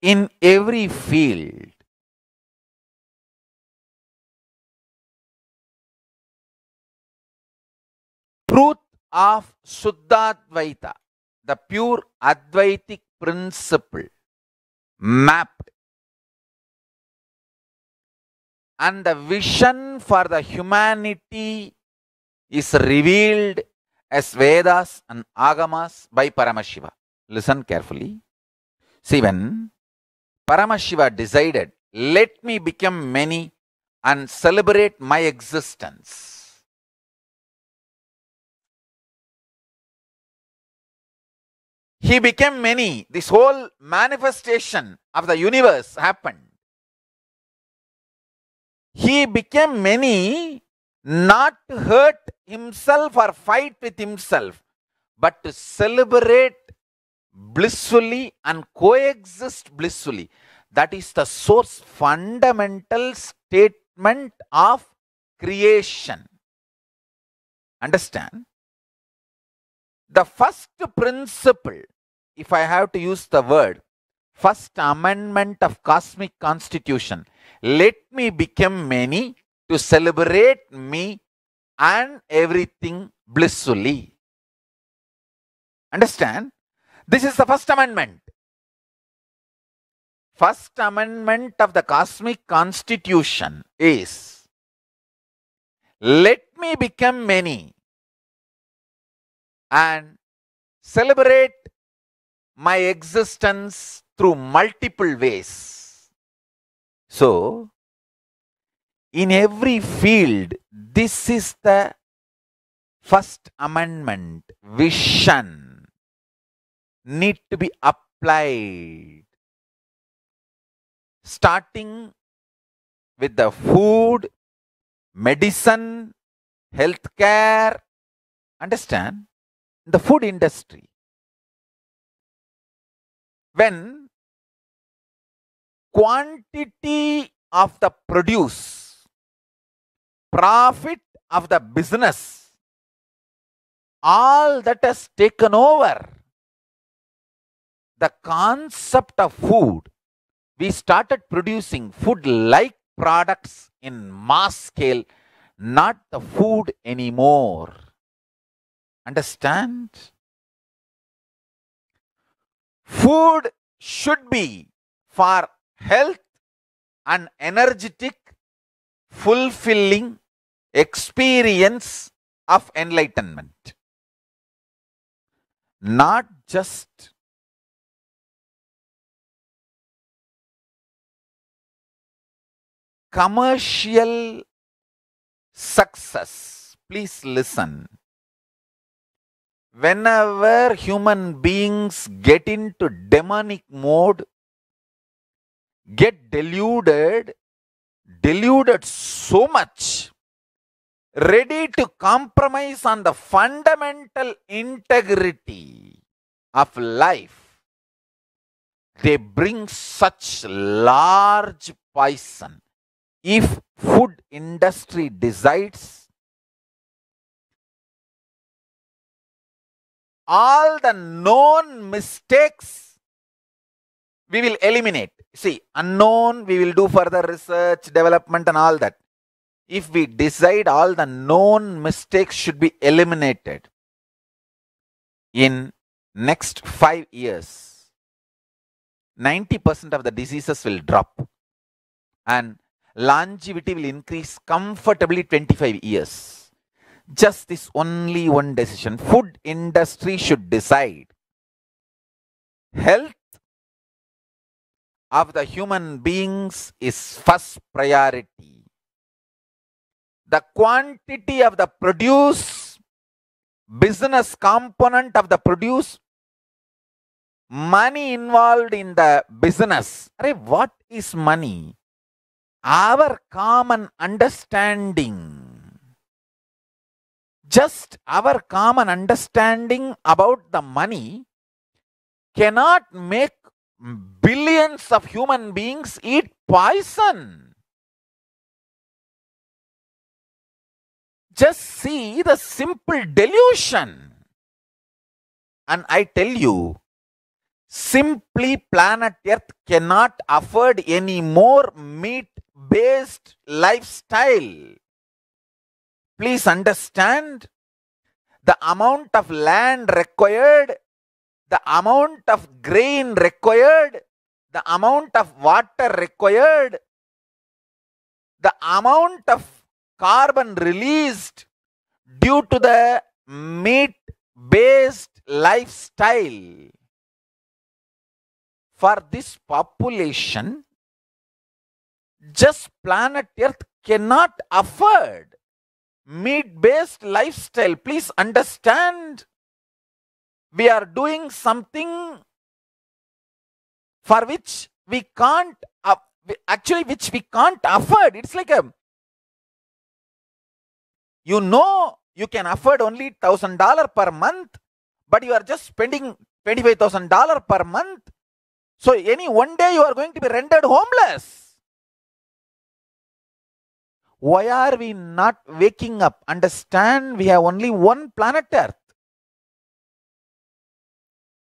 in every field. Truth of Suddhadvaita, the pure Advaitic principle mapped and the vision for the humanity is revealed as Vedas and Agamas by Paramashiva. Listen carefully. See, when Paramashiva decided, let me become many and celebrate my existence. He became many. This whole manifestation of the universe happened. He became many not to hurt himself or fight with himself, but to celebrate blissfully and coexist blissfully. That is the source fundamental statement of creation. Understand? The first principle, if I have to use the word, first amendment of cosmic constitution, let me become many to celebrate me and everything blissfully. Understand? This is the First Amendment. First Amendment of the Cosmic Constitution is let me become many and celebrate my existence through multiple ways. So, in every field, this is the First Amendment vision need to be applied. Starting with the food, medicine, healthcare, understand, the food industry. When quantity of the produce, profit of the business, all that has taken over the concept of food, we started producing food like products in mass scale, not the food anymore. Understand? Food should be for health and energetic, fulfilling experience of enlightenment. Not just commercial success, please listen. Whenever human beings get into demonic mode, get deluded, deluded so much, ready to compromise on the fundamental integrity of life, they bring such large poison if food industry decides all the known mistakes we will eliminate. See, unknown, we will do further research, development, and all that. If we decide all the known mistakes should be eliminated in next five years, 90% of the diseases will drop and longevity will increase comfortably 25 years. Just this only one decision. Food industry should decide. Health of the human beings is first priority. The quantity of the produce, business component of the produce, money involved in the business. What is money? our common understanding just our common understanding about the money cannot make billions of human beings eat poison. Just see the simple delusion. And I tell you, simply planet Earth cannot afford any more meat based lifestyle. Please understand the amount of land required, the amount of grain required, the amount of water required, the amount of carbon released due to the meat based lifestyle. For this population, just planet Earth cannot afford meat based lifestyle. Please understand, we are doing something for which we can't, uh, actually, which we can't afford. It's like a, you know, you can afford only $1,000 per month, but you are just spending $25,000 per month. So, any one day you are going to be rendered homeless why are we not waking up? Understand, we have only one planet Earth.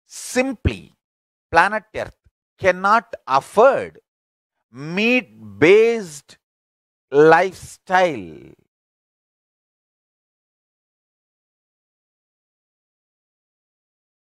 Simply, planet Earth cannot afford meat based lifestyle.